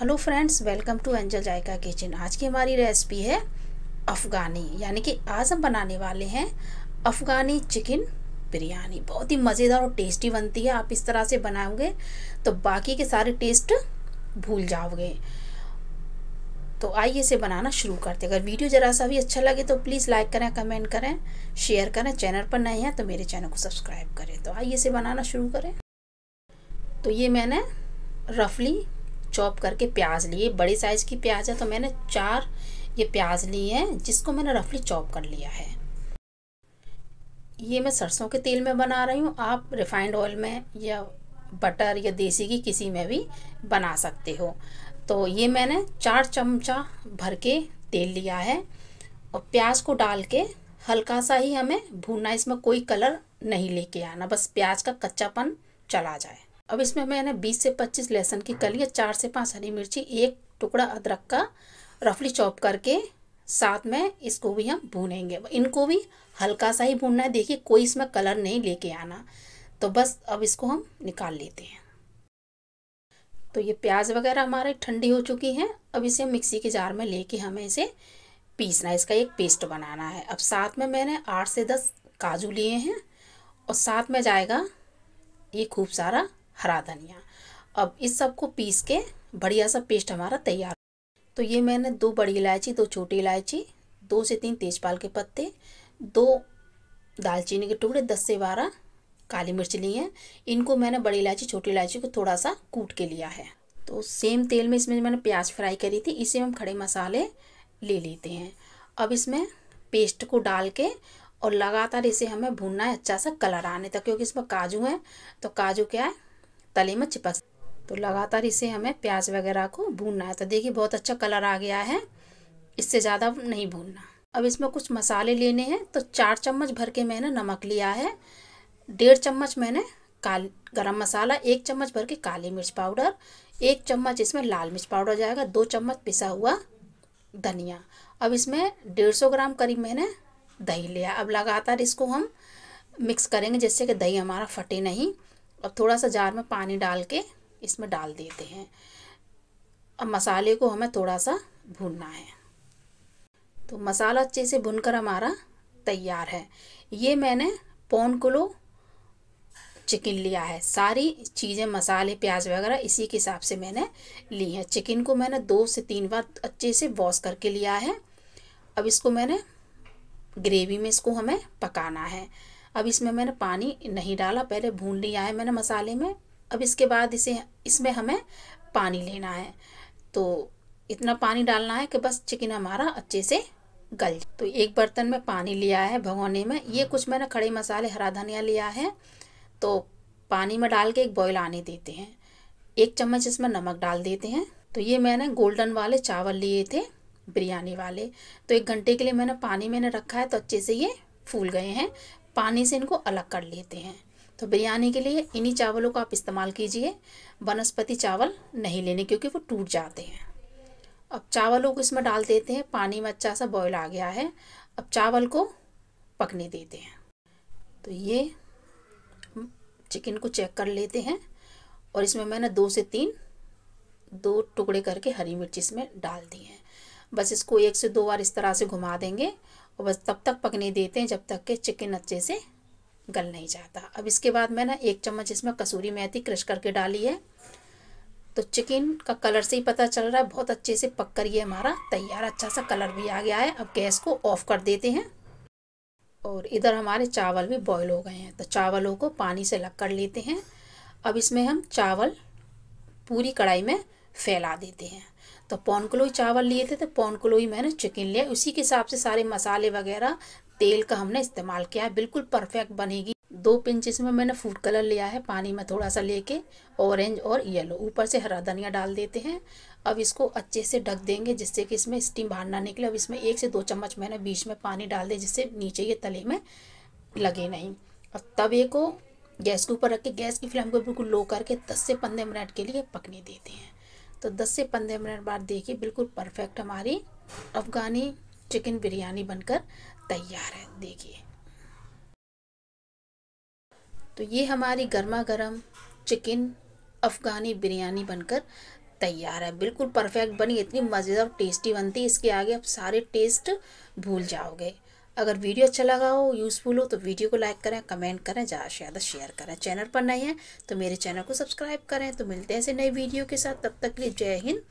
hello friends welcome to angel Zaika kitchen आज की हमारी रेसिपी है अफ़गानी यानी कि आज हम बनाने वाले हैं अफ़गानी चिकन बिरयानी बहुत ही मज़ेदार और टेस्टी बनती है आप इस तरह से बनाओगे तो बाकी के सारे टेस्ट भूल जाओगे तो आइए इसे बनाना शुरू करते अगर वीडियो ज़रा सा भी अच्छा लगे तो प्लीज़ लाइक करें कमेंट करें शेयर करें चैनल पर नए हैं तो मेरे चैनल को सब्सक्राइब करें तो आइए इसे बनाना शुरू करें तो ये मैंने रफली चॉप करके प्याज लिए बड़ी साइज़ की प्याज है तो मैंने चार ये प्याज ली है जिसको मैंने रफली चॉप कर लिया है ये मैं सरसों के तेल में बना रही हूँ आप रिफाइंड ऑयल में या बटर या देसी घी किसी में भी बना सकते हो तो ये मैंने चार चमचा भर के तेल लिया है और प्याज को डाल के हल्का सा ही हमें भूनना इसमें कोई कलर नहीं लेके आना बस प्याज का कच्चापन चला जाए अब इसमें मैंने 20 से 25 लहसुन की कलियाँ चार से पाँच हरी मिर्ची एक टुकड़ा अदरक का रफली चॉप करके साथ में इसको भी हम भूनेंगे इनको भी हल्का सा ही भूनना है देखिए कोई इसमें कलर नहीं लेके आना तो बस अब इसको हम निकाल लेते हैं तो ये प्याज वगैरह हमारे ठंडी हो चुकी हैं अब इसे मिक्सी के जार में लेके हमें इसे पीसना है इसका एक पेस्ट बनाना है अब साथ में मैंने आठ से दस काजू लिए हैं और साथ में जाएगा ये खूब सारा हरा धनिया अब इस सब को पीस के बढ़िया सा पेस्ट हमारा तैयार तो ये मैंने दो बड़ी इलायची दो छोटी इलायची दो से तीन तेजपाल के पत्ते दो दालचीनी के टुकड़े दस से बारह काली मिर्च ली हैं इनको मैंने बड़ी इलायची छोटी इलायची को थोड़ा सा कूट के लिया है तो सेम तेल में इसमें मैंने प्याज फ्राई करी थी इसे हम खड़े मसाले ले लेते हैं अब इसमें पेस्ट को डाल के और लगातार इसे हमें भूनना है अच्छा सा कलर आने तक क्योंकि इसमें काजू है तो काजू क्या है तले में चिपक तो लगातार इसे हमें प्याज वगैरह को भूनना है तो देखिए बहुत अच्छा कलर आ गया है इससे ज़्यादा नहीं भूनना अब इसमें कुछ मसाले लेने हैं तो चार चम्मच भर के मैंने नमक लिया है डेढ़ चम्मच मैंने काल गरम मसाला एक चम्मच भर के काली मिर्च पाउडर एक चम्मच इसमें लाल मिर्च पाउडर जाएगा दो चम्मच पिसा हुआ धनिया अब इसमें डेढ़ सौ ग्राम करीब मैंने दही लिया अब लगातार इसको हम मिक्स करेंगे जिससे कि दही हमारा फटे नहीं और थोड़ा सा जार में पानी डाल के इसमें डाल देते हैं अब मसाले को हमें थोड़ा सा भूनना है तो मसाला अच्छे से भुनकर हमारा तैयार है ये मैंने पौन किलो चिकन लिया है सारी चीज़ें मसाले प्याज वगैरह इसी के हिसाब से मैंने ली है चिकन को मैंने दो से तीन बार अच्छे से वॉश करके लिया है अब इसको मैंने ग्रेवी में इसको हमें पकाना है अब इसमें मैंने पानी नहीं डाला पहले भून लिया है मैंने मसाले में अब इसके बाद इसे इसमें हमें पानी लेना है तो इतना पानी डालना है कि बस चिकन हमारा अच्छे से गल तो एक बर्तन में पानी लिया है भगोने में ये कुछ मैंने खड़े मसाले हरा धनिया लिया है तो पानी में डाल के एक बॉयल आने देते हैं एक चम्मच इसमें नमक डाल देते हैं तो ये मैंने गोल्डन वाले चावल लिए थे बिरयानी वाले तो एक घंटे के लिए मैंने पानी में रखा है तो अच्छे से ये फूल गए हैं पानी से इनको अलग कर लेते हैं तो बिरयानी के लिए इन्हीं चावलों का आप इस्तेमाल कीजिए वनस्पति चावल नहीं लेने क्योंकि वो टूट जाते हैं अब चावलों को इसमें डाल देते हैं पानी में अच्छा सा बॉयल आ गया है अब चावल को पकने देते हैं तो ये चिकन को चेक कर लेते हैं और इसमें मैंने दो से तीन दो टुकड़े करके हरी मिर्च इसमें डाल दी हैं बस इसको एक से दो बार इस तरह से घुमा देंगे और बस तब तक पकने देते हैं जब तक के चिकन अच्छे से गल नहीं जाता अब इसके बाद मैंने एक चम्मच इसमें कसूरी मेथी क्रश करके डाली है तो चिकन का कलर से ही पता चल रहा है बहुत अच्छे से पक कर ये हमारा तैयार अच्छा सा कलर भी आ गया है अब गैस को ऑफ कर देते हैं और इधर हमारे चावल भी बॉयल हो गए हैं तो चावलों को पानी से लग कर लेते हैं अब इसमें हम चावल पूरी कढ़ाई में फैला देते हैं तो पौन किलो ही चावल लिए थे तो पौन किलो ही मैंने चिकन लिया उसी के हिसाब से सारे मसाले वगैरह तेल का हमने इस्तेमाल किया है बिल्कुल परफेक्ट बनेगी दो पिंच इसमें मैंने फूड कलर लिया है पानी में थोड़ा सा लेके ऑरेंज और येलो ऊपर से हरा धनिया डाल देते हैं अब इसको अच्छे से ढक देंगे जिससे कि इसमें स्टीम बाहर ना निकले अब इसमें एक से दो चम्मच मैंने बीच में पानी डाल दे जिससे नीचे ये तले में लगे नहीं अब तवे को गैस के ऊपर रख के गैस की फ्लेम को बिल्कुल लो करके दस से पंद्रह मिनट के लिए पकने देते हैं तो 10 से 15 मिनट बाद देखिए बिल्कुल परफेक्ट हमारी अफ़गानी चिकन बिरयानी बनकर तैयार है देखिए तो ये हमारी गर्मा गर्म चिकन अफ़गानी बिरयानी बनकर तैयार है बिल्कुल परफेक्ट बनी इतनी मज़ेदार टेस्टी बनती है इसके आगे आप सारे टेस्ट भूल जाओगे अगर वीडियो अच्छा लगा हो यूज़फुल हो तो वीडियो को लाइक करें कमेंट करें ज़्यादा से ज़्यादा शेयर करें चैनल पर नए हैं तो मेरे चैनल को सब्सक्राइब करें तो मिलते हैं ऐसे नई वीडियो के साथ तब तक के लिए जय हिंद